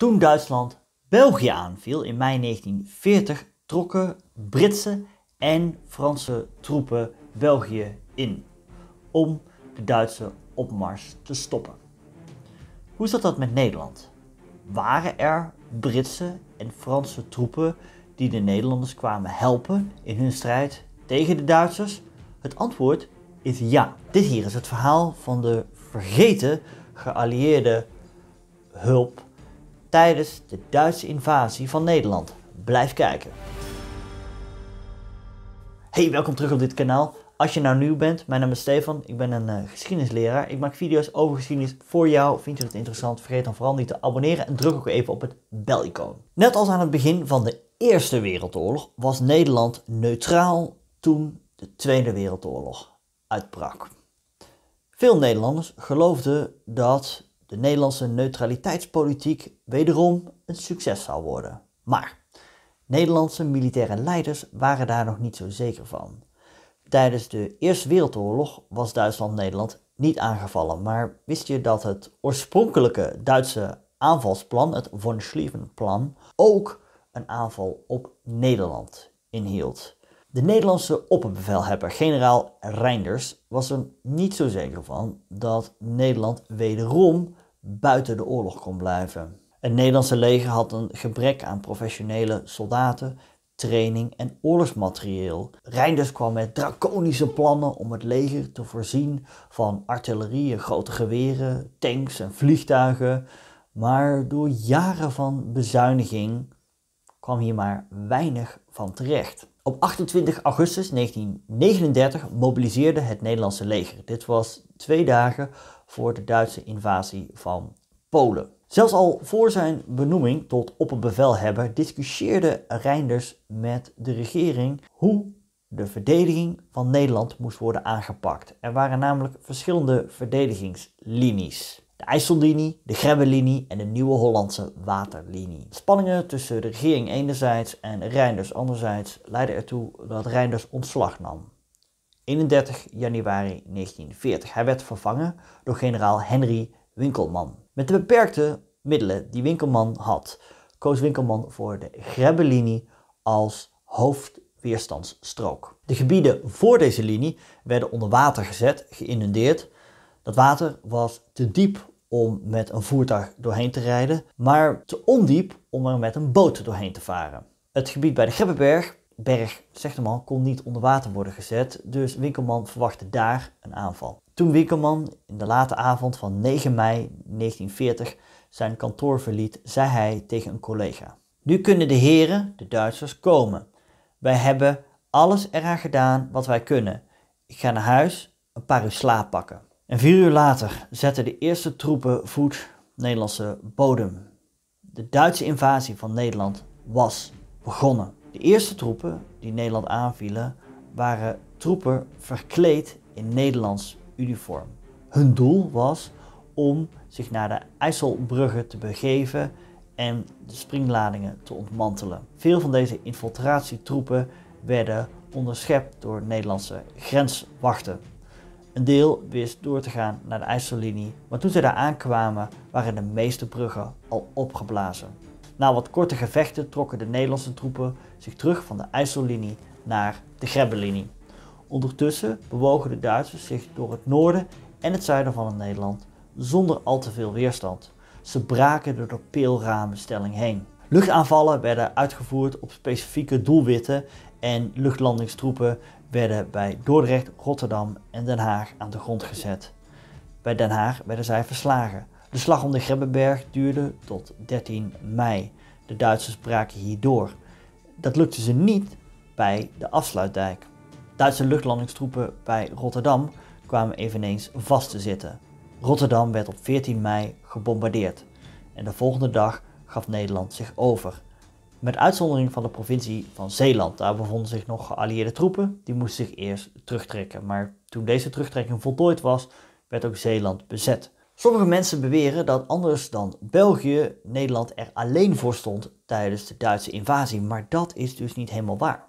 Toen Duitsland België aanviel in mei 1940 trokken Britse en Franse troepen België in om de Duitse opmars te stoppen. Hoe zat dat met Nederland? Waren er Britse en Franse troepen die de Nederlanders kwamen helpen in hun strijd tegen de Duitsers? Het antwoord is ja. Dit hier is het verhaal van de vergeten geallieerde hulp tijdens de Duitse invasie van Nederland. Blijf kijken. Hey, welkom terug op dit kanaal. Als je nou nieuw bent, mijn naam is Stefan, ik ben een eh, geschiedenisleraar. Ik maak video's over geschiedenis voor jou. Vind je het interessant? Vergeet dan vooral niet te abonneren en druk ook even op het belicoon. Net als aan het begin van de Eerste Wereldoorlog was Nederland neutraal toen de Tweede Wereldoorlog uitbrak. Veel Nederlanders geloofden dat de Nederlandse neutraliteitspolitiek wederom een succes zou worden. Maar Nederlandse militaire leiders waren daar nog niet zo zeker van. Tijdens de Eerste Wereldoorlog was Duitsland-Nederland niet aangevallen, maar wist je dat het oorspronkelijke Duitse aanvalsplan, het von Schlieffen-plan, ook een aanval op Nederland inhield? De Nederlandse opperbevelhebber, generaal Reinders, was er niet zo zeker van dat Nederland wederom buiten de oorlog kon blijven. Het Nederlandse leger had een gebrek aan professionele soldaten, training en oorlogsmaterieel. Reinders kwam met draconische plannen om het leger te voorzien van artillerie, grote geweren, tanks en vliegtuigen. Maar door jaren van bezuiniging kwam hier maar weinig van terecht. Op 28 augustus 1939 mobiliseerde het Nederlandse leger. Dit was twee dagen voor de Duitse invasie van Polen. Zelfs al voor zijn benoeming tot opperbevelhebber discussieerde Reinders met de regering hoe de verdediging van Nederland moest worden aangepakt. Er waren namelijk verschillende verdedigingslinies de IJssellinie, de Grebbelinie en de Nieuwe Hollandse Waterlinie. Spanningen tussen de regering enerzijds en Reinders anderzijds leidden ertoe dat Reinders ontslag nam. 31 januari 1940. Hij werd vervangen door generaal Henry Winkelman. Met de beperkte middelen die Winkelman had, koos Winkelman voor de Grebbelinie als hoofdweerstandsstrook. De gebieden voor deze linie werden onder water gezet, geïnundeerd. Dat water was te diep om met een voertuig doorheen te rijden, maar te ondiep om er met een boot doorheen te varen. Het gebied bij de Grebbeberg, berg zegt hem al, kon niet onder water worden gezet, dus Winkelman verwachtte daar een aanval. Toen Winkelman in de late avond van 9 mei 1940 zijn kantoor verliet, zei hij tegen een collega: Nu kunnen de heren, de Duitsers, komen. Wij hebben alles eraan gedaan wat wij kunnen. Ik ga naar huis, een paar uur slaap pakken. En vier uur later zetten de eerste troepen voet Nederlandse bodem. De Duitse invasie van Nederland was begonnen. De eerste troepen die Nederland aanvielen waren troepen verkleed in Nederlands uniform. Hun doel was om zich naar de IJsselbruggen te begeven en de springladingen te ontmantelen. Veel van deze infiltratietroepen werden onderschept door Nederlandse grenswachten. Een deel wist door te gaan naar de IJsselinie, maar toen ze daar aankwamen waren de meeste bruggen al opgeblazen. Na wat korte gevechten trokken de Nederlandse troepen zich terug van de IJsselinie naar de Grebbelinie. Ondertussen bewogen de Duitsers zich door het noorden en het zuiden van het Nederland zonder al te veel weerstand. Ze braken door de peelramenstelling heen. Luchtaanvallen werden uitgevoerd op specifieke doelwitten en luchtlandingstroepen werden bij Dordrecht, Rotterdam en Den Haag aan de grond gezet. Bij Den Haag werden zij verslagen. De slag om de Grebbeberg duurde tot 13 mei. De Duitsers braken hierdoor. Dat lukte ze niet bij de afsluitdijk. Duitse luchtlandingstroepen bij Rotterdam kwamen eveneens vast te zitten. Rotterdam werd op 14 mei gebombardeerd en de volgende dag gaf Nederland zich over. Met uitzondering van de provincie van Zeeland. Daar bevonden zich nog geallieerde troepen. Die moesten zich eerst terugtrekken. Maar toen deze terugtrekking voltooid was, werd ook Zeeland bezet. Sommige mensen beweren dat anders dan België, Nederland er alleen voor stond tijdens de Duitse invasie. Maar dat is dus niet helemaal waar.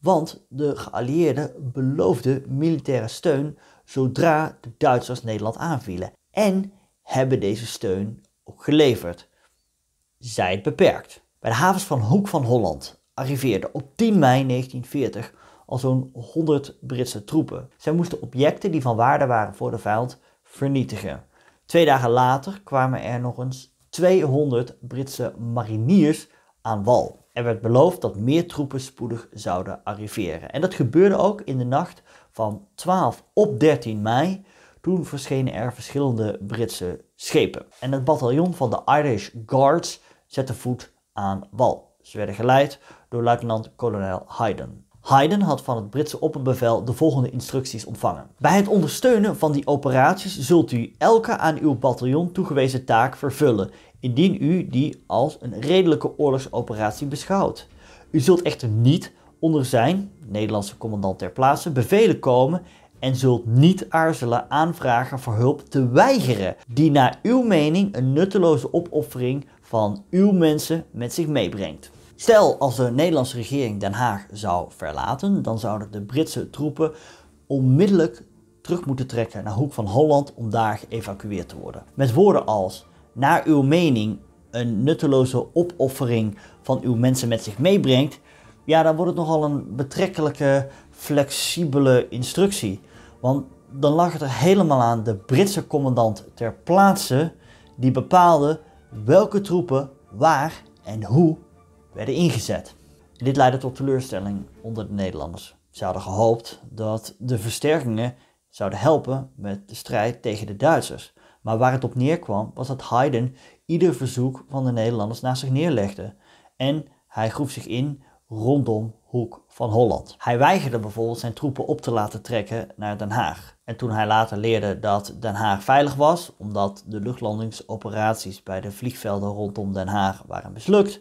Want de geallieerden beloofden militaire steun zodra de Duitsers Nederland aanvielen. En hebben deze steun ook geleverd het beperkt. Bij de havens van Hoek van Holland arriveerden op 10 mei 1940 al zo'n 100 Britse troepen. Zij moesten objecten die van waarde waren voor de vijand vernietigen. Twee dagen later kwamen er nog eens 200 Britse mariniers aan wal. Er werd beloofd dat meer troepen spoedig zouden arriveren. En dat gebeurde ook in de nacht van 12 op 13 mei. Toen verschenen er verschillende Britse schepen. En het bataljon van de Irish Guards zette voet aan wal. Ze werden geleid door luitenant-kolonel Hayden. Hayden had van het Britse opperbevel de volgende instructies ontvangen. Bij het ondersteunen van die operaties zult u elke aan uw bataljon toegewezen taak vervullen, indien u die als een redelijke oorlogsoperatie beschouwt. U zult echter niet onder zijn, Nederlandse commandant ter plaatse, bevelen komen en zult niet aarzelen aanvragen voor hulp te weigeren, die naar uw mening een nutteloze opoffering van uw mensen met zich meebrengt. Stel als de Nederlandse regering Den Haag zou verlaten, dan zouden de Britse troepen onmiddellijk terug moeten trekken naar Hoek van Holland om daar geëvacueerd te worden. Met woorden als, naar uw mening, een nutteloze opoffering van uw mensen met zich meebrengt, ja, dan wordt het nogal een betrekkelijke, flexibele instructie. Want dan lag het er helemaal aan de Britse commandant ter plaatse die bepaalde welke troepen waar en hoe werden ingezet. Dit leidde tot teleurstelling onder de Nederlanders. Ze hadden gehoopt dat de versterkingen zouden helpen met de strijd tegen de Duitsers. Maar waar het op neerkwam was dat Haydn ieder verzoek van de Nederlanders naast zich neerlegde. En hij groef zich in rondom Hoek van Holland. Hij weigerde bijvoorbeeld zijn troepen op te laten trekken naar Den Haag. En toen hij later leerde dat Den Haag veilig was, omdat de luchtlandingsoperaties bij de vliegvelden rondom Den Haag waren mislukt,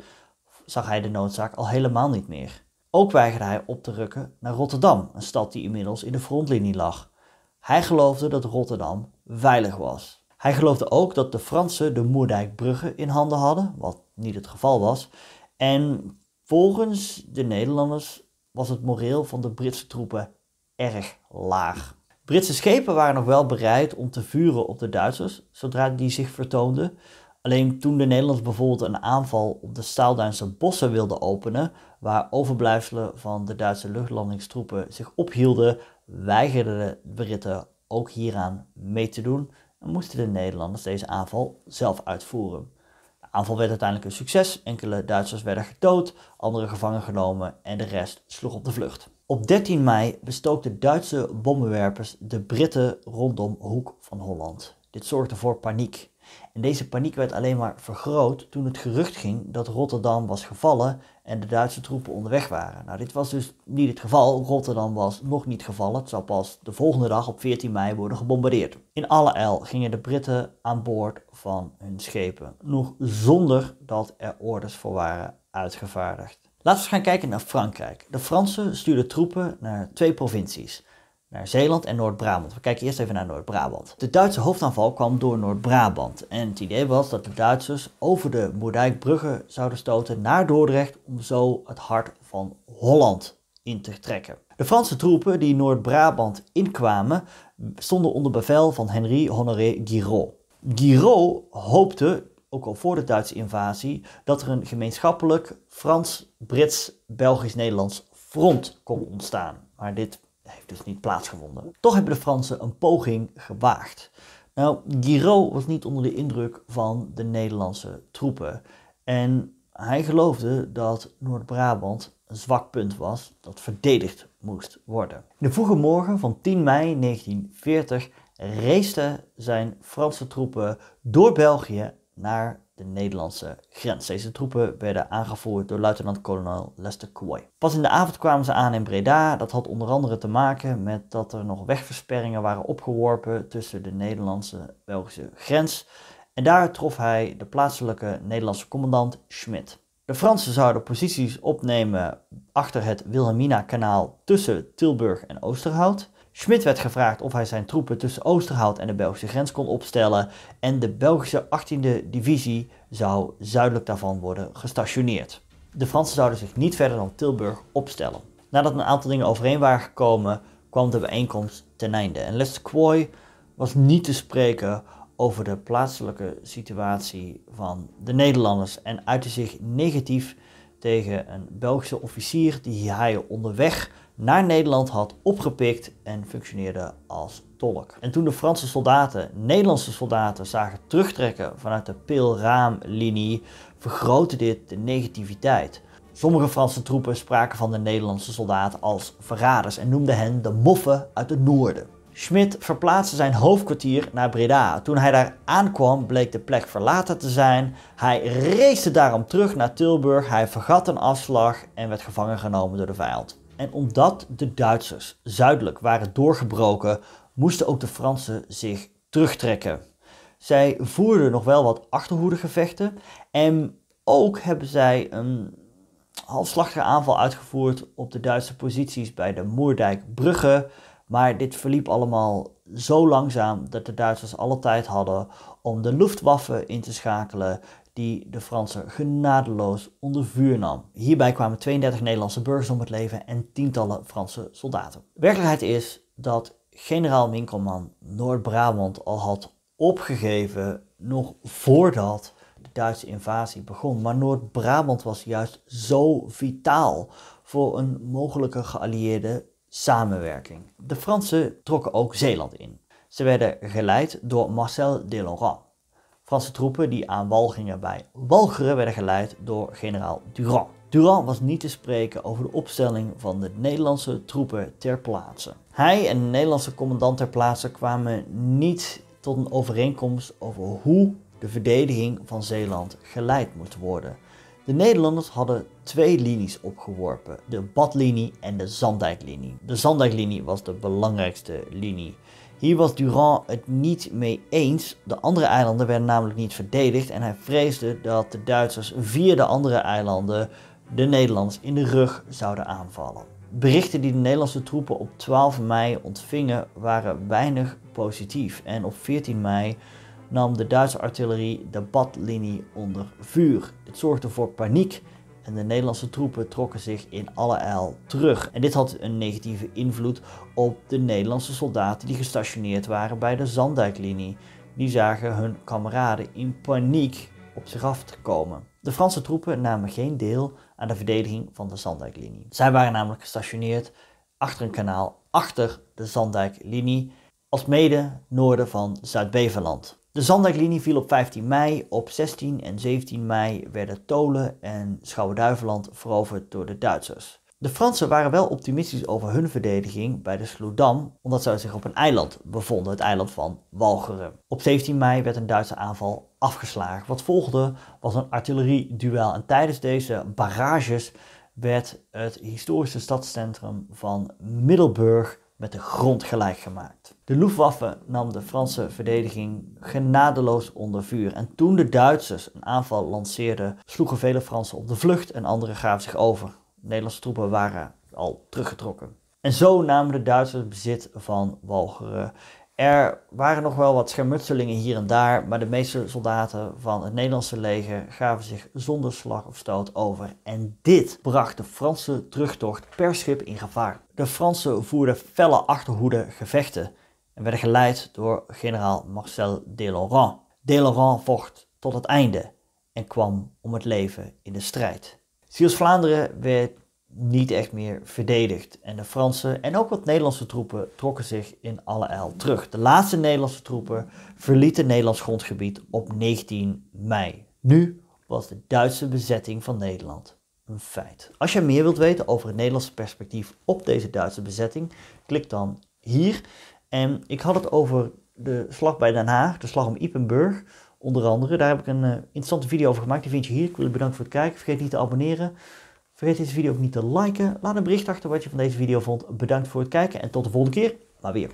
zag hij de noodzaak al helemaal niet meer. Ook weigerde hij op te rukken naar Rotterdam, een stad die inmiddels in de frontlinie lag. Hij geloofde dat Rotterdam veilig was. Hij geloofde ook dat de Fransen de Moerdijkbruggen in handen hadden, wat niet het geval was, en Volgens de Nederlanders was het moreel van de Britse troepen erg laag. Britse schepen waren nog wel bereid om te vuren op de Duitsers zodra die zich vertoonden. Alleen toen de Nederlanders bijvoorbeeld een aanval op de Staalduinse bossen wilden openen, waar overblijfselen van de Duitse luchtlandingstroepen zich ophielden, weigerden de Britten ook hieraan mee te doen en moesten de Nederlanders deze aanval zelf uitvoeren aanval werd uiteindelijk een succes. Enkele Duitsers werden gedood, anderen gevangen genomen en de rest sloeg op de vlucht. Op 13 mei bestookten Duitse bommenwerpers de Britten rondom Hoek van Holland. Dit zorgde voor paniek. En deze paniek werd alleen maar vergroot toen het gerucht ging dat Rotterdam was gevallen en de Duitse troepen onderweg waren. Nou, dit was dus niet het geval. Rotterdam was nog niet gevallen. Het zou pas de volgende dag op 14 mei worden gebombardeerd. In alle el gingen de Britten aan boord van hun schepen, nog zonder dat er orders voor waren uitgevaardigd. Laten we eens gaan kijken naar Frankrijk. De Fransen stuurden troepen naar twee provincies naar Zeeland en Noord-Brabant. We kijken eerst even naar Noord-Brabant. De Duitse hoofdaanval kwam door Noord-Brabant en het idee was dat de Duitsers over de Moerdijkbruggen zouden stoten naar Dordrecht om zo het hart van Holland in te trekken. De Franse troepen die Noord-Brabant inkwamen stonden onder bevel van Henri Honoré Giraud. Giraud hoopte, ook al voor de Duitse invasie, dat er een gemeenschappelijk Frans-Brits-Belgisch-Nederlands front kon ontstaan. Maar dit heeft dus niet plaatsgevonden. Toch hebben de Fransen een poging gewaagd. Nou, Giraud was niet onder de indruk van de Nederlandse troepen. En hij geloofde dat Noord-Brabant een zwak punt was dat verdedigd moest worden. de vroege morgen van 10 mei 1940 reesden zijn Franse troepen door België naar de Nederlandse grens. Deze troepen werden aangevoerd door luitenant-kolonel Lester Coy. Pas in de avond kwamen ze aan in Breda. Dat had onder andere te maken met dat er nog wegversperringen waren opgeworpen tussen de Nederlandse-Belgische grens. En daar trof hij de plaatselijke Nederlandse commandant Schmidt. De Fransen zouden posities opnemen achter het Wilhelmina-kanaal tussen Tilburg en Oosterhout. Schmid werd gevraagd of hij zijn troepen tussen Oosterhout en de Belgische grens kon opstellen en de Belgische 18e divisie zou zuidelijk daarvan worden gestationeerd. De Fransen zouden zich niet verder dan Tilburg opstellen. Nadat een aantal dingen overeen waren gekomen, kwam de bijeenkomst ten einde en Lester Quoy was niet te spreken over de plaatselijke situatie van de Nederlanders en uitte zich negatief tegen een Belgische officier die hij onderweg naar Nederland had opgepikt en functioneerde als tolk. En toen de Franse soldaten Nederlandse soldaten zagen terugtrekken vanuit de Raam-linie, vergrootte dit de negativiteit. Sommige Franse troepen spraken van de Nederlandse soldaten als verraders en noemden hen de moffen uit het noorden. Schmid verplaatste zijn hoofdkwartier naar Breda. Toen hij daar aankwam bleek de plek verlaten te zijn. Hij race daarom terug naar Tilburg, hij vergat een afslag en werd gevangen genomen door de vijand. En omdat de Duitsers zuidelijk waren doorgebroken, moesten ook de Fransen zich terugtrekken. Zij voerden nog wel wat achterhoedegevechten en ook hebben zij een halfslachtige aanval uitgevoerd op de Duitse posities bij de Moerdijk maar dit verliep allemaal zo langzaam dat de Duitsers alle tijd hadden om de Luftwaffe in te schakelen, die de Fransen genadeloos onder vuur nam. Hierbij kwamen 32 Nederlandse burgers om het leven en tientallen Franse soldaten. Werkelijkheid is dat generaal Winkelman Noord-Brabant al had opgegeven nog voordat de Duitse invasie begon. Maar Noord-Brabant was juist zo vitaal voor een mogelijke geallieerde samenwerking. De Fransen trokken ook Zeeland in. Ze werden geleid door Marcel de Franse troepen die aan wal gingen bij Walcheren werden geleid door generaal Durand. Durand was niet te spreken over de opstelling van de Nederlandse troepen ter plaatse. Hij en de Nederlandse commandant ter plaatse kwamen niet tot een overeenkomst over hoe de verdediging van Zeeland geleid moest worden. De Nederlanders hadden twee linies opgeworpen, de Badlinie en de Zandijklinie. De Zandijklinie was de belangrijkste linie. Hier was Durand het niet mee eens. De andere eilanden werden namelijk niet verdedigd en hij vreesde dat de Duitsers via de andere eilanden de Nederlanders in de rug zouden aanvallen. Berichten die de Nederlandse troepen op 12 mei ontvingen waren weinig positief en op 14 mei nam de Duitse artillerie de badlinie onder vuur. Dit zorgde voor paniek en de Nederlandse troepen trokken zich in alle eil terug. En dit had een negatieve invloed op de Nederlandse soldaten die gestationeerd waren bij de Zandijklinie. Die zagen hun kameraden in paniek op zich af te komen. De Franse troepen namen geen deel aan de verdediging van de Zandijklinie. Zij waren namelijk gestationeerd achter een kanaal achter de Zandijklinie, als mede noorden van zuid de Zandijklinie viel op 15 mei. Op 16 en 17 mei werden Tolen en Schouwen-Duiveland veroverd door de Duitsers. De Fransen waren wel optimistisch over hun verdediging bij de Sloedam, omdat zij zich op een eiland bevonden, het eiland van Walcheren. Op 17 mei werd een Duitse aanval afgeslagen. Wat volgde was een artillerieduel en tijdens deze barrages werd het historische stadscentrum van Middelburg met de grond gelijk gemaakt. De Luftwaffe nam de Franse verdediging genadeloos onder vuur en toen de Duitsers een aanval lanceerden, sloegen vele Fransen op de vlucht en anderen gaven zich over. Nederlandse troepen waren al teruggetrokken. En zo namen de Duitsers bezit van Walcheren er waren nog wel wat schermutselingen hier en daar, maar de meeste soldaten van het Nederlandse leger gaven zich zonder slag of stoot over. En dit bracht de Franse terugtocht per schip in gevaar. De Fransen voerden felle achterhoede gevechten en werden geleid door generaal Marcel Deloran. Deloran vocht tot het einde en kwam om het leven in de strijd. Siels Vlaanderen werd niet echt meer verdedigd. En de Franse en ook wat Nederlandse troepen trokken zich in alle eil terug. De laatste Nederlandse troepen verlieten Nederlands grondgebied op 19 mei. Nu was de Duitse bezetting van Nederland een feit. Als je meer wilt weten over het Nederlandse perspectief op deze Duitse bezetting, klik dan hier. En ik had het over de slag bij Den Haag, de slag om Ipenburg, onder andere. Daar heb ik een eh, interessante video over gemaakt, die vind je hier. Ik wil je bedanken voor het kijken, vergeet niet te abonneren. Vergeet deze video ook niet te liken. Laat een bericht achter wat je van deze video vond. Bedankt voor het kijken en tot de volgende keer. Maar weer.